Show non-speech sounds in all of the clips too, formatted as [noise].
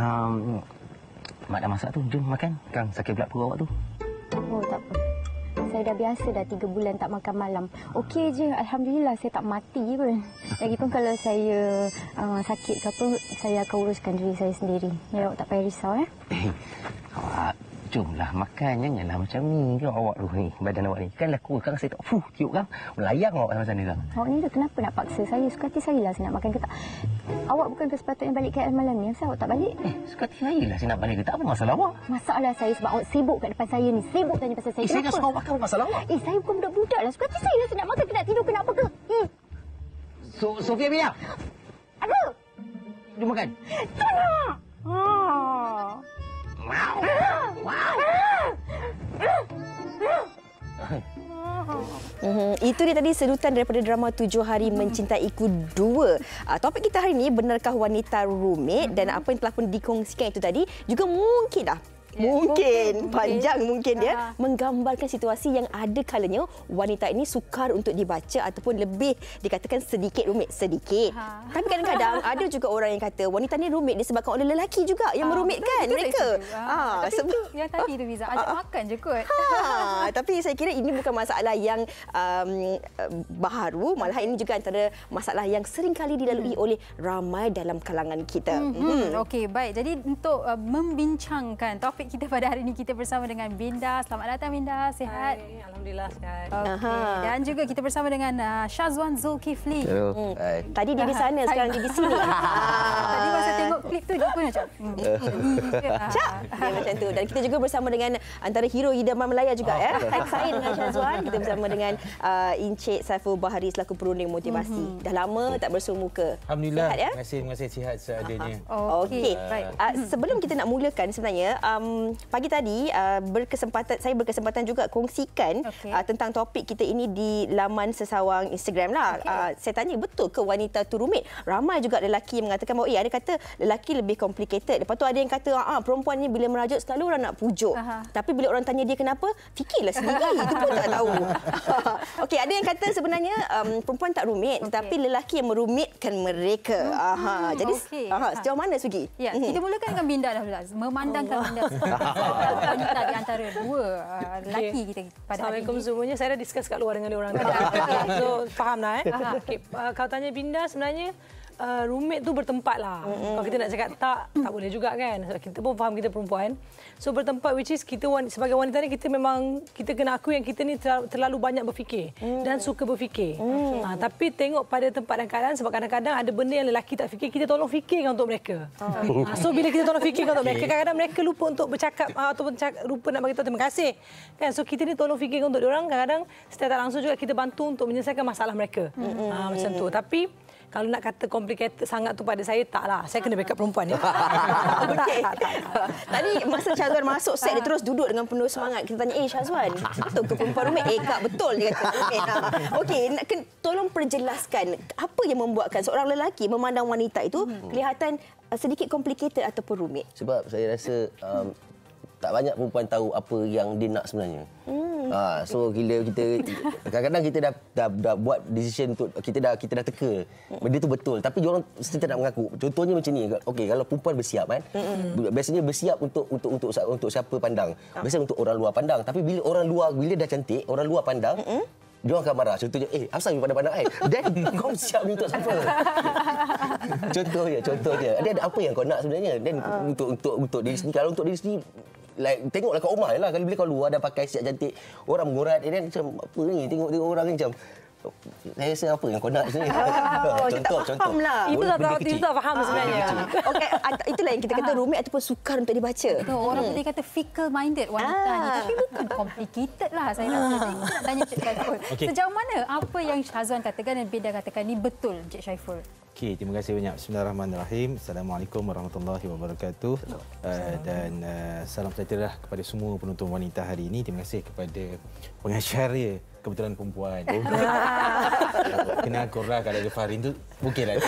Um, Mak dah masak tu. Jom makan. kang sakit pula perut awak tu. Oh, tak apa. Saya dah biasa dah tiga bulan tak makan malam. Okey je. Alhamdulillah saya tak mati pun. [laughs] Lagipun kalau saya uh, sakit ke apa, saya akan uruskan diri saya sendiri. Ya, awak tak payah risau. Eh? eh Jomlah makan janganlah macam ni ke awak tu ni badan awak ni. Kan aku kan saya tak fuh tiup kan. Melayang awak sama ni lah. Awak ni tu kenapa nak paksa saya? Suka hati saya lah saya nak makan ke tak. Awak bukan ke sepatutnya balik KL malam ni? Kenapa awak tak balik? Eh, suka hati saya lah saya nak balik ke tak. Apa masalah awak? Masalah saya sebab awak sibuk kat depan saya ni. Sibuk tanya pasal saya. Eh, kenapa? saya dah suka makan masalah awak. Eh, saya bukan budak-budak lah. Suka hati saya lah saya nak makan ke nak tidur ke nak apa ke? Eh. So, Sofia Mia. Aduh. Jom makan. Tak nak. Ah. Wow. Wow. [laughs] Mhm. Itu dia tadi sedutan daripada drama Tujuh Hari Mencintaiku 2. Ah, topik kita hari ini, benarkah wanita rumit dan apa yang telah pun dikongsikan itu tadi juga mungkinlah mungkin panjang mungkin dia ya. ah. menggambarkan situasi yang ada kalanya wanita ini sukar untuk dibaca ataupun lebih dikatakan sedikit rumit sedikit ha. tapi kadang-kadang [laughs] ada juga orang yang kata wanita ni rumit disebabkan oleh lelaki juga yang ha. merumitkan betul, mereka ha. ha tapi Sebab... itu yang tadi tu Wiza ajak ha. makan je kot ha. [laughs] tapi saya kira ini bukan masalah yang um, um baharu malah ini juga antara masalah yang sering kali dilalui hmm. oleh ramai dalam kalangan kita hmm, hmm. okey baik jadi untuk uh, membincangkan topik topik kita pada hari ini kita bersama dengan Binda. Selamat datang Binda. Sihat? Hai, alhamdulillah sihat. Okey. Dan juga kita bersama dengan uh, Shazwan Zulkifli. Hmm. Tadi dia di sana, sekarang dia di sini. [laughs] Ah. Tadi masa tengok klip tu dia pun macam. Hmm, ah. [laughs] Cak. Ya macam tu. Dan kita juga bersama dengan antara hero idaman Melaya juga ya. Hai ah. Said dengan Shazwan. Kita bersama dengan uh, Encik Saiful Bahari selaku perunding motivasi. Mhm. Dah lama oh. tak bersua muka. Alhamdulillah. ya? Terima kasih, terima kasih sihat seadanya. Okey. Uh, sebelum kita nak mulakan sebenarnya um, pagi tadi uh, berkesempatan saya berkesempatan juga kongsikan okay. uh, eh, tentang topik kita ini di laman sesawang Instagram lah. Okay. Uh, eh, saya tanya betul ke wanita tu rumit? Ramai juga lelaki yang mengatakan bahawa eh ada kata lelaki lebih complicated. Lepas tu ada yang kata ah, ah perempuan ni bila merajut selalu orang nak pujuk. Aha. Tapi bila orang tanya dia kenapa, fikirlah sendiri itu pun tak tahu. [laughs] Okey, ada yang kata sebenarnya um, perempuan tak rumit tetapi lelaki yang merumitkan mereka. Hmm. Aha. Jadi okay. aha, sejauh mana Sugi? Ya, kita hmm. mulakan dengan Binda dah. Memandangkan Allah. Binda wanita di antara dua uh, lelaki okay. kita pada Assalamualaikum hari ini. semuanya. Saya dah discuss kat luar dengan orang. [laughs] so, faham dah eh. Okay. Uh, kau tanya Binda sebenarnya uh, roommate tu bertempat lah. Mm-hmm. Kalau kita nak cakap tak, tak boleh juga kan. Sebab kita pun faham kita perempuan. So bertempat which is kita wan- sebagai wanita ni kita memang kita kena aku yang kita ni terlalu banyak berfikir mm. dan suka berfikir. Mm. Uh, tapi tengok pada tempat dan keadaan sebab kadang-kadang ada benda yang lelaki tak fikir, kita tolong fikirkan untuk mereka. Oh. so bila kita tolong fikirkan untuk mereka, kadang-kadang mereka lupa untuk bercakap uh, ataupun cakap, lupa nak bagi tahu terima kasih. Kan? So kita ni tolong fikirkan untuk orang kadang-kadang secara tak langsung juga kita bantu untuk menyelesaikan masalah mereka. Mm-hmm. Uh, macam tu. Tapi kalau nak kata complicated sangat tu pada saya taklah. Saya kena backup perempuan ya. Okey. [laughs] Tak, tak, tak, tak. Tadi masa Chazwan masuk set dia terus duduk dengan penuh semangat. Kita tanya, "Eh Chazwan, betul ke perempuan rumit?" "Eh kak, betul." Dia kata. Ha. Okey, nak okay, tolong perjelaskan apa yang membuatkan seorang lelaki memandang wanita itu hmm. kelihatan uh, sedikit complicated ataupun rumit. Sebab saya rasa um, tak banyak perempuan tahu apa yang dia nak sebenarnya. Hmm. Ha, so kita kita kadang-kadang kita dah, dah dah buat decision untuk kita dah kita dah teka. Benda tu betul tapi orang sentiasa nak mengaku. Contohnya macam ni. Okey kalau perempuan bersiap kan. Hmm. Biasanya bersiap untuk untuk untuk untuk siapa pandang. Ah. Biasanya untuk orang luar pandang tapi bila orang luar bila dah cantik orang luar pandang hmm. Dia akan marah. Contohnya, eh, asal pada pandang saya? Eh? Dan kau siap untuk siapa? [laughs] contohnya, contohnya. Dia ada apa yang kau nak sebenarnya? Dan uh. Ah. untuk untuk untuk diri sendiri. Kalau untuk diri sendiri, like tengoklah kat rumah lah kali bila kau luar dah pakai siap cantik orang mengorat eh, macam apa ni tengok-tengok orang ni macam saya rasa apa yang kau nak sini. [laughs] Ah, contoh, contoh. Lah. Itu tak tahu, itu tak faham sebenarnya. [laughs] Okay, ah, ah, itulah yang kita kata rumit ataupun sukar untuk dibaca. Betul, orang hmm. tadi kata fickle minded wanita ah. ni. Tapi bukan complicated lah saya nak tanya. tanya Cik Syaiful. [laughs] Okay. Sejauh mana apa yang Syazwan katakan dan Beda katakan ni betul, Cik Syaiful? Okey, terima kasih banyak. Bismillahirrahmanirrahim. Assalamualaikum warahmatullahi wabarakatuh. Uh, dan uh, salam sejahtera kepada semua penonton wanita hari ini. Terima kasih kepada pengajar ya kebetulan perempuan. [laughs] Kena kurang lah kalau ada Farin tu, mungkin lah. [laughs]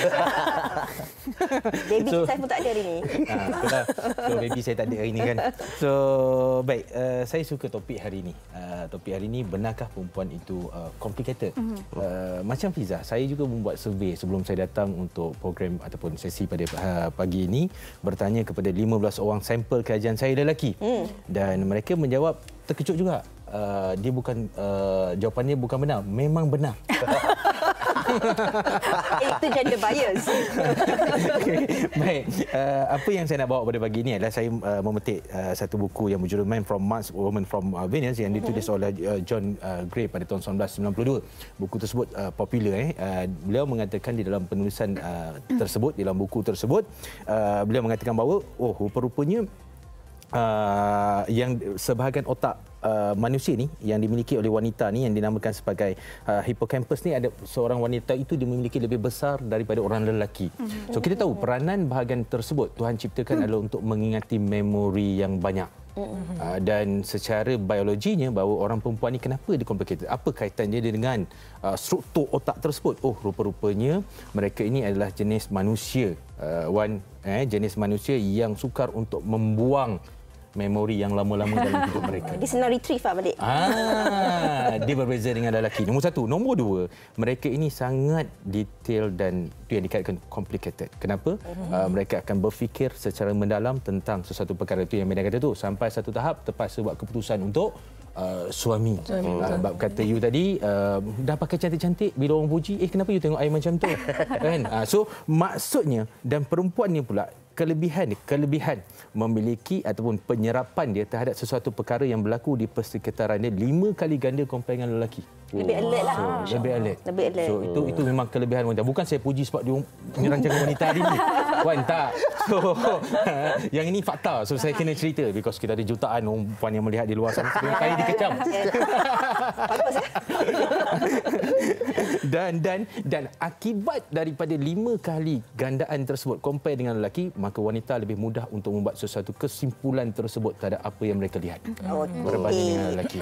baby so, saya pun tak ada hari ni. Ha, [laughs] lah. So, baby saya tak ada hari ni kan. So, baik. Uh, saya suka topik hari ini. Uh, topik hari ini, benarkah perempuan itu uh, complicated? Mm-hmm. Uh, macam Fiza, saya juga membuat survey sebelum saya datang untuk program ataupun sesi pada uh, pagi ini bertanya kepada 15 orang sampel kajian saya lelaki hmm. dan mereka menjawab terkejut juga uh, dia bukan uh, jawapannya bukan benar memang benar [laughs] [laughs] Itu gender bias. [laughs] okay. Baik. Uh, apa yang saya nak bawa pada pagi ini adalah saya uh, memetik uh, satu buku yang berjudul Man from Mars, Woman from uh, Venus yang mm-hmm. ditulis mm-hmm. oleh uh, John uh, Gray pada tahun 1992. Buku tersebut uh, popular. Eh. Uh, beliau mengatakan di dalam penulisan uh, tersebut, di dalam buku tersebut, uh, beliau mengatakan bahawa oh rupa-rupanya uh, yang sebahagian otak uh, manusia ni yang dimiliki oleh wanita ni yang dinamakan sebagai uh, hippocampus ni ada seorang wanita itu dia memiliki lebih besar daripada orang lelaki. So kita tahu peranan bahagian tersebut Tuhan ciptakan adalah untuk mengingati memori yang banyak. Uh, dan secara biologinya bahawa orang perempuan ni kenapa dia complicated apa kaitannya dia dengan uh, struktur otak tersebut oh rupa-rupanya mereka ini adalah jenis manusia uh, one eh jenis manusia yang sukar untuk membuang memori yang lama-lama dalam hidup [laughs] mereka. Dia senang retrieve lah balik. Ah, dia berbeza dengan lelaki. Nombor satu. Nombor dua, mereka ini sangat detail dan itu yang dikatakan complicated. Kenapa? Uh, mereka akan berfikir secara mendalam tentang sesuatu perkara itu yang mereka kata tu Sampai satu tahap terpaksa buat keputusan untuk Uh, suami sebab ah, uh, kata you tadi uh, dah pakai cantik-cantik bila orang puji eh kenapa you tengok ai macam tu [laughs] kan uh, so maksudnya dan perempuan ni pula kelebihan kelebihan memiliki ataupun penyerapan dia terhadap sesuatu perkara yang berlaku di persekitaran dia lima kali ganda compare dengan lelaki. Lebih oh, alert lah. lebih alert. Lebih alert. So itu itu memang kelebihan wanita. Bukan saya puji sebab dia merancang wanita hari ini. [laughs] Puan tak. So, [laughs] yang ini fakta. So, saya kena cerita. Because kita ada jutaan puan yang melihat di luar sana. Sebenarnya kali dikecam. dan dan dan akibat daripada lima kali gandaan tersebut compare dengan lelaki maka wanita lebih mudah untuk membuat sesuatu kesimpulan tersebut terhadap apa yang mereka lihat okay. berbanding dengan lelaki.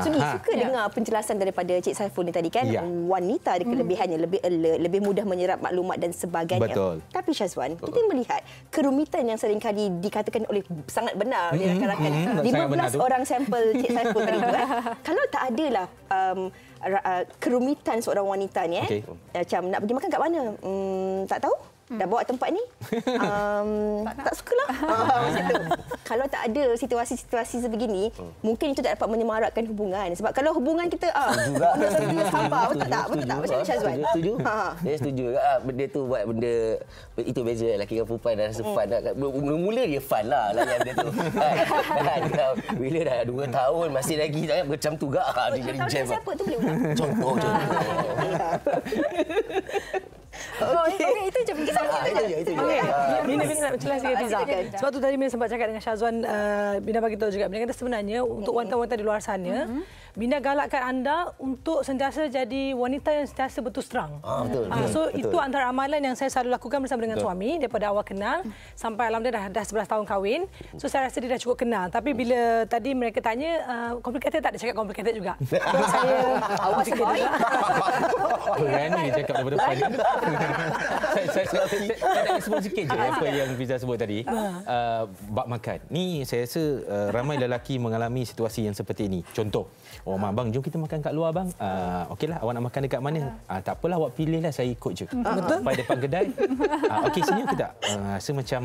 So, suka ya. dengar penjelasan daripada Cik Saiful ni tadi kan ya. wanita ada kelebihannya lebih alert, lebih mudah menyerap maklumat dan sebagainya. Betul. Tapi Syazwan, Betul. Kita melihat kerumitan yang sering kali dikatakan oleh sangat benar oleh rakan-rakan. Hmm, 15 benar orang sampel Cik Saiful tadi tu. Eh. [laughs] Kalau tak adalah um, uh, kerumitan seorang wanita ni. Eh. Okay. Macam nak pergi makan kat mana? Hmm, tak tahu hmm. dah bawa tempat ni um, [laughs] tak, tak sukalah [laughs] ah, macam kalau tak ada situasi-situasi sebegini hmm. mungkin itu tak dapat menyemarakkan hubungan sebab kalau hubungan kita ah betul tak betul tak betul tak macam Syazwan setuju ha ah, ah. dia setuju ah benda tu buat benda itu beza lelaki dengan perempuan dan rasa hmm. fun mula-mula dia fun lah layan dia tu kan? [laughs] Kan? bila dah 2 tahun masih lagi sangat macam tu gak dia jadi jam siapa tu boleh contoh contoh Okay. Okay, macam pergi sana. Itu je. Bina bina nak celah sikit Fiza. Sebab tu tadi Bina sempat cakap dengan Syazwan, uh, eh, Bina bagi tahu juga. Bina kata sebenarnya okay. untuk wanita-wanita di luar sana, mm-hmm. Bina galakkan anda untuk sentiasa jadi wanita yang sentiasa betul serang. Ah, betul, uh, so betul. itu antara amalan yang saya selalu lakukan bersama dengan betul. suami daripada awal kenal sampai alam dah, dah 11 tahun kahwin. So saya rasa dia dah cukup kenal. Tapi bila tadi mereka tanya, uh, complicated tak? Dia cakap complicated juga. So, saya [laughs] awak sikit juga. Berani cakap daripada depan. [laughs] [laughs] saya saya, saya, saya nak [laughs] sebut sikit je apa ah, yang Fiza sebut tadi. Uh, ah. ah, bak makan. Ni saya rasa uh, ramai lelaki mengalami situasi yang seperti ini. Contoh, oh mak bang jom kita makan kat luar bang. Uh, okeylah awak nak makan dekat mana? Uh, tak apalah awak pilihlah saya ikut je. Betul. Sampai depan kedai. Uh, Okey sini aku tak. Uh, rasa macam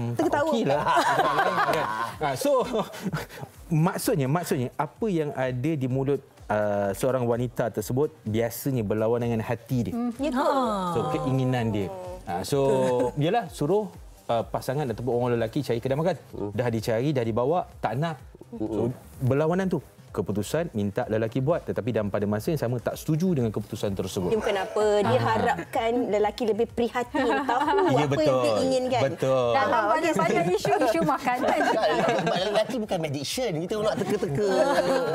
okeylah. Uh, [laughs] so [laughs] maksudnya maksudnya apa yang ada di mulut Uh, seorang wanita tersebut biasanya berlawan dengan hati dia. Mm. So keinginan dia. Uh, so [laughs] yalah suruh uh, pasangan ataupun orang lelaki cari kedai makan. Uh. Hmm. Dah dicari, dah dibawa, tak nak. uh So berlawanan tu keputusan minta lelaki buat tetapi dalam pada masa yang sama tak setuju dengan keputusan tersebut. Dia kenapa? Dia Aha. harapkan lelaki lebih prihatin [laughs] tahu ya, apa betul. yang dia inginkan. Betul. Dalam ah, banyak-banyak okay. isu isu makanan. [laughs] Eh. Sebab lelaki bukan magician kita nak teka-teka.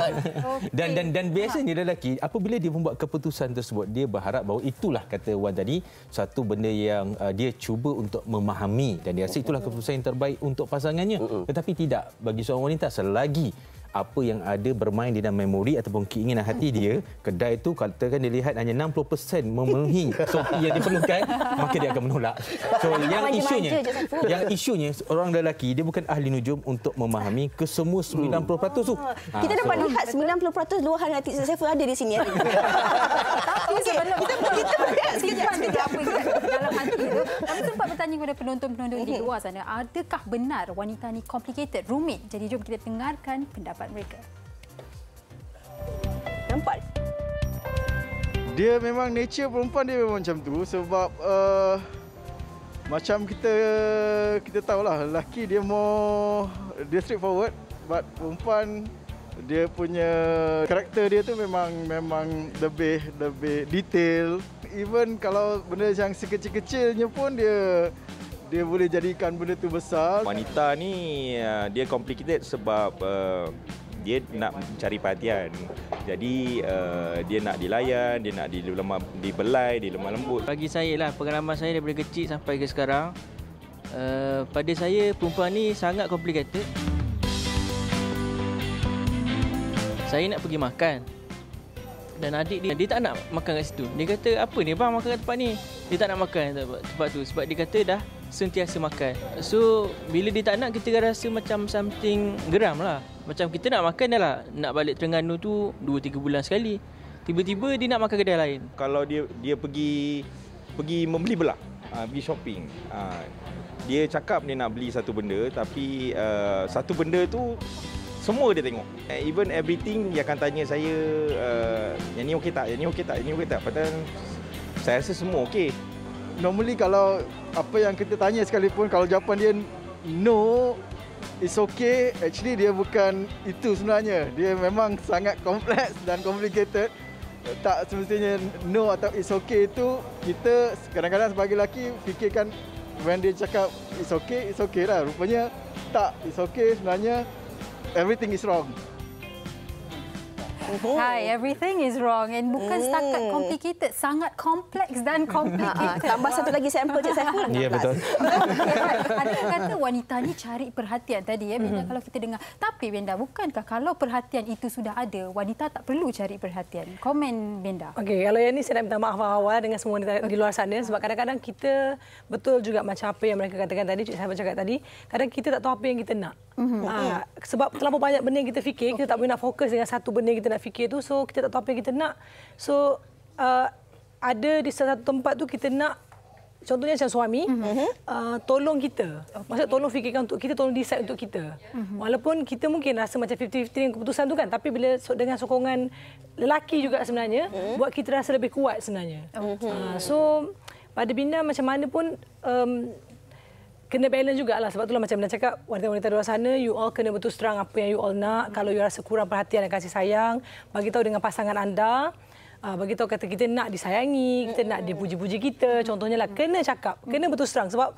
[laughs] dan dan dan biasanya lelaki apabila dia membuat keputusan tersebut dia berharap bahawa itulah kata Wan tadi satu benda yang uh, dia cuba untuk memahami dan dia rasa itulah keputusan yang terbaik untuk pasangannya. Tetapi tidak bagi seorang wanita selagi apa yang ada bermain di dalam memori ataupun keinginan hati dia kedai itu katakan dia lihat hanya 60% memenuhi [laughs] sopi yang diperlukan maka dia akan menolak so yang isunya yang isunya orang lelaki dia bukan ahli nujum untuk memahami kesemua 90% hmm. tu ha, kita dapat so, lihat 90% luahan hati Saiful ada di sini eh. tapi okay, kita kita melihat sekejap apa dalam hati tu kami sempat bertanya kepada penonton-penonton di mhm. luar sana adakah benar wanita ni complicated rumit jadi jom kita dengarkan pendapat pendapat mereka. Nampak? Dia memang nature perempuan dia memang macam tu sebab uh, macam kita kita tahulah lelaki dia more dia forward but perempuan dia punya karakter dia tu memang memang lebih lebih detail even kalau benda yang sekecil-kecilnya pun dia dia boleh jadikan benda tu besar. Wanita ni uh, dia complicated sebab uh, dia nak cari perhatian. Jadi uh, dia nak dilayan, dia nak dilemah, dibelai, dilemah lembut. Bagi saya lah, pengalaman saya daripada kecil sampai ke sekarang, uh, pada saya perempuan ni sangat complicated. Saya nak pergi makan. Dan adik dia, dia tak nak makan kat situ. Dia kata, apa ni bang makan kat tempat ni? Dia tak nak makan tempat tu. Sebab dia kata dah sentiasa makan. So bila dia tak nak kita rasa macam something geram lah. Macam kita nak makan dah lah. Nak balik Terengganu tu 2-3 bulan sekali. Tiba-tiba dia nak makan kedai lain. Kalau dia dia pergi pergi membeli belah. Uh, pergi shopping. Uh, dia cakap dia nak beli satu benda tapi uh, satu benda tu semua dia tengok. even everything dia akan tanya saya uh, yang ni okey tak? Yang ni okey tak? Yang ni okey tak? Padahal saya rasa semua okey normally kalau apa yang kita tanya sekalipun kalau jawapan dia no it's okay actually dia bukan itu sebenarnya dia memang sangat kompleks dan complicated tak semestinya no atau it's okay itu kita kadang-kadang sebagai lelaki fikirkan when dia cakap it's okay it's okay lah rupanya tak it's okay sebenarnya everything is wrong Oh. Hai, everything is wrong and bukan hmm. setakat complicated, sangat kompleks dan [laughs] complicated. Tambah satu lagi sampel je saya pun. Ya, betul. [laughs] Ada kata wanita ni cari perhatian tadi ya, Benda, hmm. kalau kita dengar. Tapi Benda, bukankah kalau perhatian itu sudah ada, wanita tak perlu cari perhatian? Komen Benda. Okey, kalau yang ini saya nak minta maaf awal-awal dengan semua wanita di luar sana sebab kadang-kadang kita betul juga macam apa yang mereka katakan tadi, Cik Sampel cakap tadi, kadang kita tak tahu apa yang kita nak. Mm-hmm. Ha, sebab terlalu banyak benda yang kita fikir, okay. kita tak boleh nak fokus dengan satu benda yang kita nak fikir tu so kita tak tahu apa yang kita nak so uh, ada di satu tempat tu kita nak contohnya macam suami mm-hmm. uh, tolong kita okay. maksud tolong fikirkan untuk kita tolong decide untuk kita mm-hmm. walaupun kita mungkin rasa macam 50-50 dengan keputusan tu kan tapi bila dengan sokongan lelaki juga sebenarnya mm-hmm. buat kita rasa lebih kuat sebenarnya mm-hmm. uh, so pada bina macam mana pun um, kena balance lah sebab tu lah macam nak cakap wanita-wanita luar sana you all kena betul terang apa yang you all nak hmm. kalau you rasa kurang perhatian dan kasih sayang bagi tahu dengan pasangan anda Uh, bagi tahu kata kita nak disayangi, kita nak dipuji puji-puji kita. Contohnya lah, kena cakap, kena betul serang. Sebab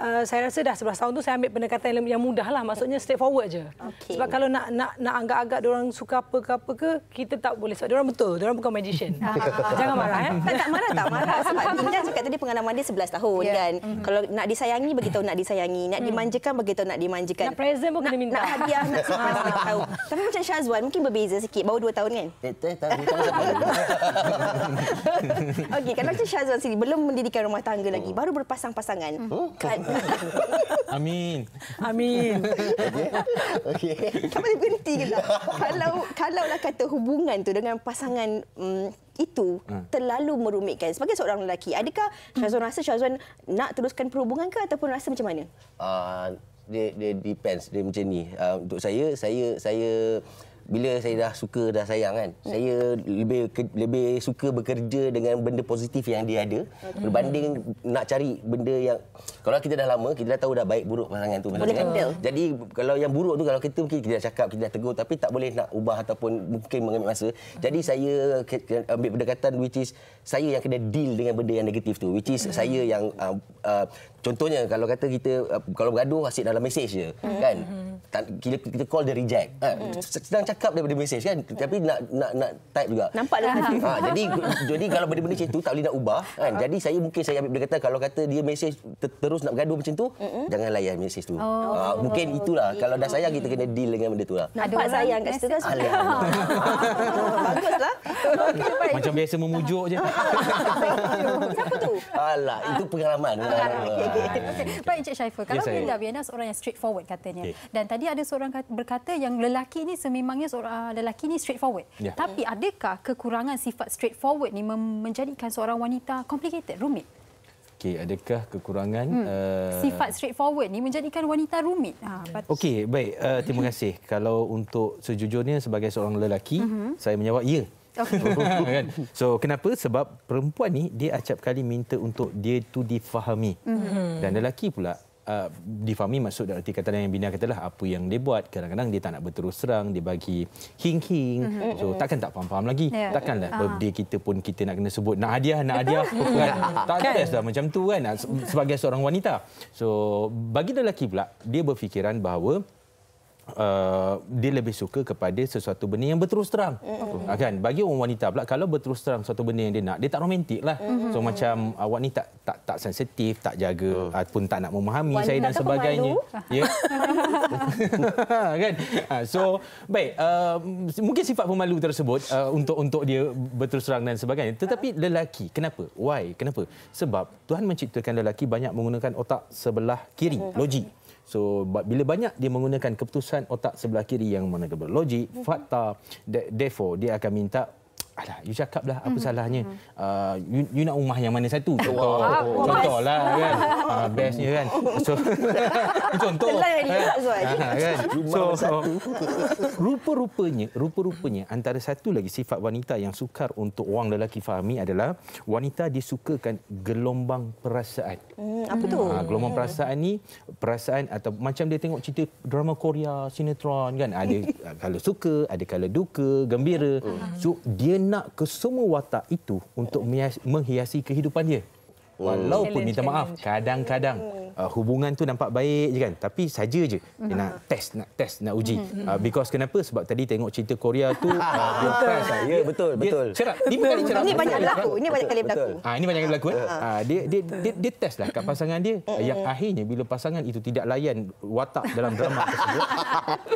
uh, saya rasa dah 11 tahun tu saya ambil pendekatan yang, mudah lah. Maksudnya straightforward je. Okay. Sebab kalau nak nak nak agak-agak orang suka apa ke apa ke, kita tak boleh. Sebab orang betul, orang bukan magician. Ah. Jangan marah. Eh? Tak, marah, tak marah. Sebab Inja cakap tadi pengalaman dia 11 tahun yeah. kan. Mm-hmm. Kalau nak disayangi, beritahu nak disayangi. Nak mm. dimanjakan, beritahu nak dimanjakan. Nak present pun kena minta. Nak, hadiah, nak ah. tahu. Tapi macam Syazwan, mungkin berbeza sikit. Baru 2 tahun kan? Eh, [laughs] Okey, kalau macam Syazwan sini belum mendirikan rumah tangga lagi. Oh. Baru berpasang-pasangan. Hmm? [laughs] Amin. Amin. Okey. Okay. Tak boleh berhenti ke lah. Kalau kalaulah kata hubungan tu dengan pasangan um, itu hmm. terlalu merumitkan sebagai seorang lelaki. Adakah Syazwan rasa Syazwan nak teruskan perhubungan ke ataupun rasa macam mana? Uh, dia, dia depends. Dia macam ni. Uh, untuk saya, saya saya bila saya dah suka dah sayang kan hmm. saya lebih lebih suka bekerja dengan benda positif yang dia ada hmm. berbanding nak cari benda yang kalau kita dah lama kita dah tahu dah baik buruk pasangan tu boleh kan? jadi kalau yang buruk tu kalau kita mungkin kita dah cakap kita dah tegur tapi tak boleh nak ubah ataupun mungkin mengambil masa jadi hmm. saya ambil pendekatan which is saya yang kena deal dengan benda yang negatif tu which is hmm. saya yang uh, uh, Contohnya kalau kata kita uh, kalau bergaduh asyik dalam message je hmm. kan hmm. kita kita call dia reject kan? sedang cakap daripada message kan tapi nak nak nak type juga nampaklah ha, jadi jadi kalau benda-benda macam tu tak boleh nak ubah kan ah. jadi saya mungkin saya ambil kata kalau kata dia message terus nak bergaduh macam tu jangan layan message tu oh, ha, mungkin itulah okay. kalau dah sayang kita kena deal dengan benda tu lah nampak sayang kat situ kan [laughs] baguslah okay, macam biasa memujuk je [laughs] siapa tu alah itu pengalaman okay okay. Ah, baik Encik Syaiful, kalau yes, ya, Linda Viana seorang yang straightforward katanya. Okay. Dan tadi ada seorang berkata yang lelaki ini sememangnya seorang ah, lelaki ini straightforward. Yeah. Tapi adakah kekurangan sifat straightforward ni menjadikan seorang wanita complicated, rumit? Okey, adakah kekurangan hmm. uh, sifat straightforward ni menjadikan wanita rumit? Ha, but... Okey, baik. Uh, terima kasih. Kalau untuk sejujurnya sebagai seorang lelaki, mm-hmm. saya menjawab ya. Yeah. Okay. Oh. [laughs] So kenapa? Sebab perempuan ni dia acap kali minta untuk dia tu difahami. Mm-hmm. Dan lelaki pula Uh, difahami maksud dalam arti kata yang bina katalah apa yang dia buat kadang-kadang dia tak nak berterus terang dia bagi hing-hing mm-hmm. so takkan tak faham-faham lagi yeah. takkanlah uh-huh. birthday kita pun kita nak kena sebut nak hadiah nak hadiah kan? tak kan? ada dah macam tu kan ah, sebagai seorang wanita so bagi lelaki pula dia berfikiran bahawa uh, dia lebih suka kepada sesuatu benda yang berterus terang. mm Kan? Bagi orang wanita pula, kalau berterus terang sesuatu benda yang dia nak, dia tak romantik lah. Mm-hmm. So macam uh, awak ni tak tak, tak sensitif, tak jaga, mm. ataupun uh, tak nak memahami wanita saya dan sebagainya. [laughs] Yeah. [laughs] kan? Ah, so, baik. Uh, mungkin sifat pemalu tersebut uh, untuk untuk dia berterus terang dan sebagainya. Tetapi ha. lelaki, kenapa? Why? Kenapa? Sebab Tuhan menciptakan lelaki banyak menggunakan otak sebelah kiri, logik. So bila banyak dia menggunakan keputusan otak sebelah kiri yang mana logik, mhm. fakta, therefore dia akan minta alah you cakap lah apa hmm. salahnya uh, you, you nak rumah yang mana satu contoh oh, ah, contoh lah kan uh, [laughs] bestnya kan so [laughs] contoh kan? Eh? kan? so [laughs] rupa-rupanya rupa-rupanya antara satu lagi sifat wanita yang sukar untuk orang lelaki fahami adalah wanita disukakan gelombang perasaan hmm, apa tu uh, gelombang perasaan ni perasaan atau macam dia tengok cerita drama Korea sinetron kan ada kalau suka ada kalau duka gembira hmm. so dia nak ke semua watak itu untuk menghiasi kehidupan dia. Oh. Walaupun minta maaf, kadang-kadang hmm uh, hubungan tu nampak baik je kan tapi saja je dia nak mhm. test nak test nak uji mhm, mhm. uh, because kenapa sebab tadi tengok cerita Korea tu uh, [laughs] dia betul. betul betul cerah ini banyak berlaku ini banyak kali berlaku ah, ini banyak kali berlaku, ha, ini banyak kali berlaku kan? ha, dia, dia, dia dia test lah kat pasangan dia yang akhirnya bila pasangan itu tidak layan watak dalam drama tersebut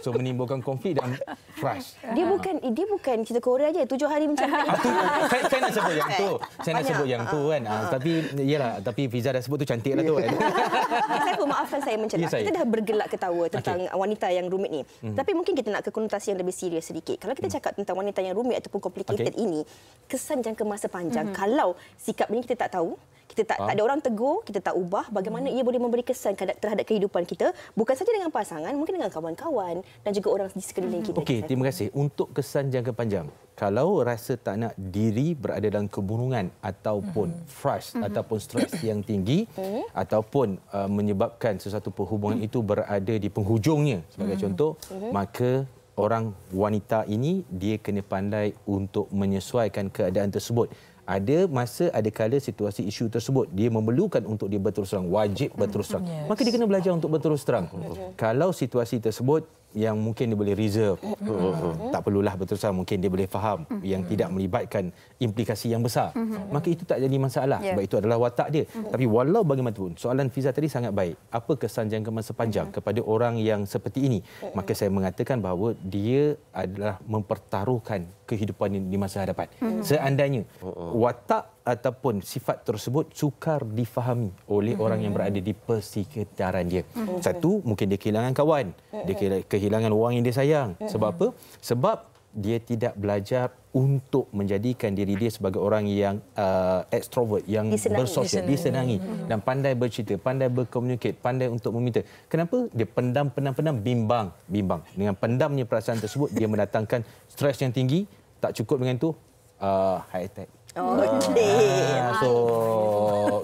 [laughs] so menimbulkan konflik dan crash dia bukan eh, dia bukan cerita Korea aja tujuh hari mencari ah, saya, saya nak sebut yang tu saya nak sebut yang tu kan tapi iyalah tapi Fiza dah sebut tu cantik lah tu kan. [laughs] saya pun maafkan saya mencelak. Ya, kita dah bergelak ketawa tentang okay. wanita yang rumit ni. hmm Tapi mungkin kita nak ke konotasi yang lebih serius sedikit. Kalau kita mhm. cakap tentang wanita yang rumit ataupun complicated okay. ini, kesan jangka masa panjang hmm kalau sikap ini kita tak tahu, kita tak, tak ah. ada orang tegur, kita tak ubah bagaimana hmm. ia boleh memberi kesan terhadap kehidupan kita, bukan saja dengan pasangan, mungkin dengan kawan-kawan dan juga orang di sekeliling hmm. kita. Okey, terima kasih. Untuk kesan jangka panjang, kalau rasa tak nak diri berada dalam keburungan ataupun hmm. frust hmm. ataupun stres [coughs] yang tinggi hmm. ataupun uh, menyebabkan sesuatu perhubungan hmm. itu berada di penghujungnya sebagai hmm. contoh, hmm. maka orang wanita ini dia kena pandai untuk menyesuaikan keadaan tersebut ada masa ada kala situasi isu tersebut dia memerlukan untuk dia berterus terang wajib berterus terang yes. Mm-hmm. maka dia kena belajar untuk berterus terang yes. Mm-hmm. kalau situasi tersebut yang mungkin dia boleh reserve mm-hmm. Oh, oh, oh, mm-hmm. tak perlulah betul sah mungkin dia boleh faham mm-hmm. yang tidak melibatkan implikasi yang besar mm-hmm. maka itu tak jadi masalah yeah. sebab itu adalah watak dia mm-hmm. tapi walau bagaimanapun soalan visa tadi sangat baik apa kesan jangka masa panjang mm-hmm. kepada orang yang seperti ini mm-hmm. maka saya mengatakan bahawa dia adalah mempertaruhkan kehidupan di masa hadapan. Mm-hmm. Seandainya oh, oh. watak ataupun sifat tersebut sukar difahami oleh mm-hmm. orang yang hmm. berada di persekitaran dia. Mm-hmm. Satu, mungkin dia kehilangan kawan, mm-hmm. dia hmm. kehilangan orang yang dia sayang. Mm-hmm. Sebab apa? Sebab dia tidak belajar untuk menjadikan diri dia sebagai orang yang uh, extrovert yang disenangi, bersosial disenangi, disenangi hmm. dan pandai bercerita pandai berkomunikasi pandai untuk meminta kenapa dia pendam pendam pendam bimbang bimbang dengan pendamnya perasaan tersebut dia mendatangkan stres yang tinggi tak cukup dengan itu uh, high attack oh uh, so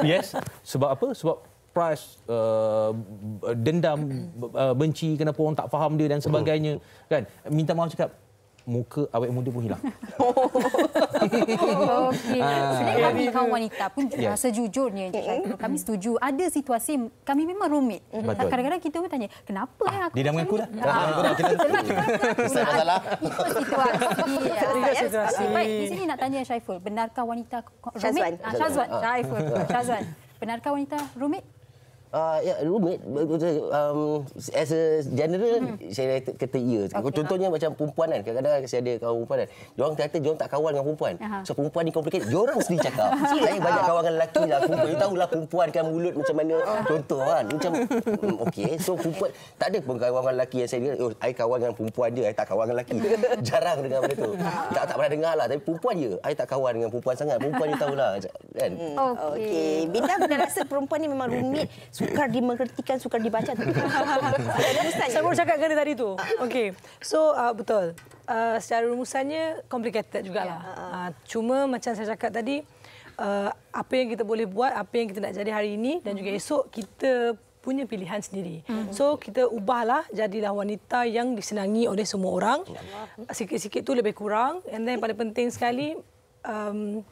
yes sebab apa sebab price uh, dendam uh, benci kenapa orang tak faham dia dan sebagainya kan minta maaf cakap muka awet muda pun hilang. Oh. [laughs] Okey. Ah, Sebenarnya ya. kami kaum wanita pun yeah. rasa jujurnya. Kami setuju. Ada situasi kami memang rumit. Betul. Kadang-kadang kita pun tanya, kenapa ah, ya aku? Dia dah mengaku dah. Dia dah mengaku dah. Kita Besar masalah. Situasi. Ya. situasi. Baik, di sini nak tanya Syaiful. Benarkah wanita rumit? Ah, Syazwan. Syazwan. Syaiful. Syazwan. Benarkah wanita rumit? uh, yeah, roommate um, as a general mm-hmm. saya kata ya okay. contohnya okay. macam perempuan kan kadang-kadang saya ada kawan perempuan kan dia orang kata dia tak kawan dengan perempuan uh-huh. so perempuan ni complicated dia orang sendiri cakap [laughs] saya banyak kawan dengan lelaki lah perempuan you tahulah perempuan kan mulut macam mana ah. contoh kan macam mm, okey so perempuan tak ada pun kawan dengan lelaki yang saya dengar oh saya kawan dengan perempuan dia saya tak kawan dengan lelaki [laughs] jarang dengar benda tu ah. tak tak pernah dengar lah tapi perempuan je saya tak kawan dengan perempuan sangat perempuan you tahulah kan okey hmm. okay. bila rasa perempuan ni memang rumit sukar dimengertikan, sukar dibaca. [laughs] Saya baru cakap kena tadi tu. Okay, So uh, betul. Uh, secara rumusannya complicated jugalah. Uh, cuma macam saya cakap tadi, uh, apa yang kita boleh buat, apa yang kita nak jadi hari ini dan juga mhm. esok kita punya pilihan sendiri. Mm-hmm. So kita ubahlah jadilah wanita yang disenangi oleh semua orang. Ya Sikit-sikit tu lebih kurang and then paling penting sekali um,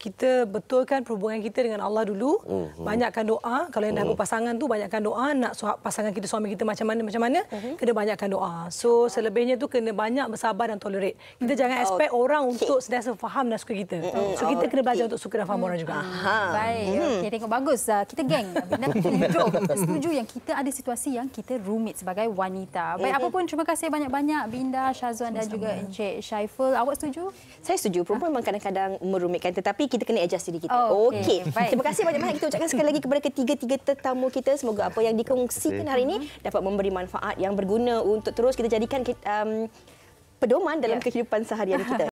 kita betulkan perhubungan kita dengan Allah dulu. Mm-hmm. Banyakkan doa. Kalau yang dah mm-hmm. berpasangan tu banyakkan doa nak pasangan kita suami kita macam mana macam mana mm-hmm. kena banyakkan doa. So selebihnya tu kena banyak bersabar dan tolerate. Kita mhm. jangan expect okay. orang untuk sentiasa faham dan suka kita. Mm-hmm. So kita kena belajar okay. untuk suka dan faham mm-hmm. orang juga. Ha. Baik. Mm-hmm. Okay, tengok bagus ah, kita geng. Setuju. [laughs] Setuju yang kita ada situasi yang kita rumit sebagai wanita. Baik mm-hmm. apapun terima kasih banyak-banyak Binda, Syazwan dan juga Encik Syaiful. Awak setuju? Saya setuju. Perempuan ah. memang kadang-kadang kadang-kadang merumitkan tetapi kita kena adjust diri kita. Oh, Okey. Okay. Terima kasih banyak-banyak kita ucapkan sekali lagi kepada ketiga-tiga tetamu kita. Semoga apa yang dikongsikan hari ini mm-hmm. dapat memberi manfaat yang berguna untuk terus kita jadikan um, pedoman dalam yeah. kehidupan seharian kita.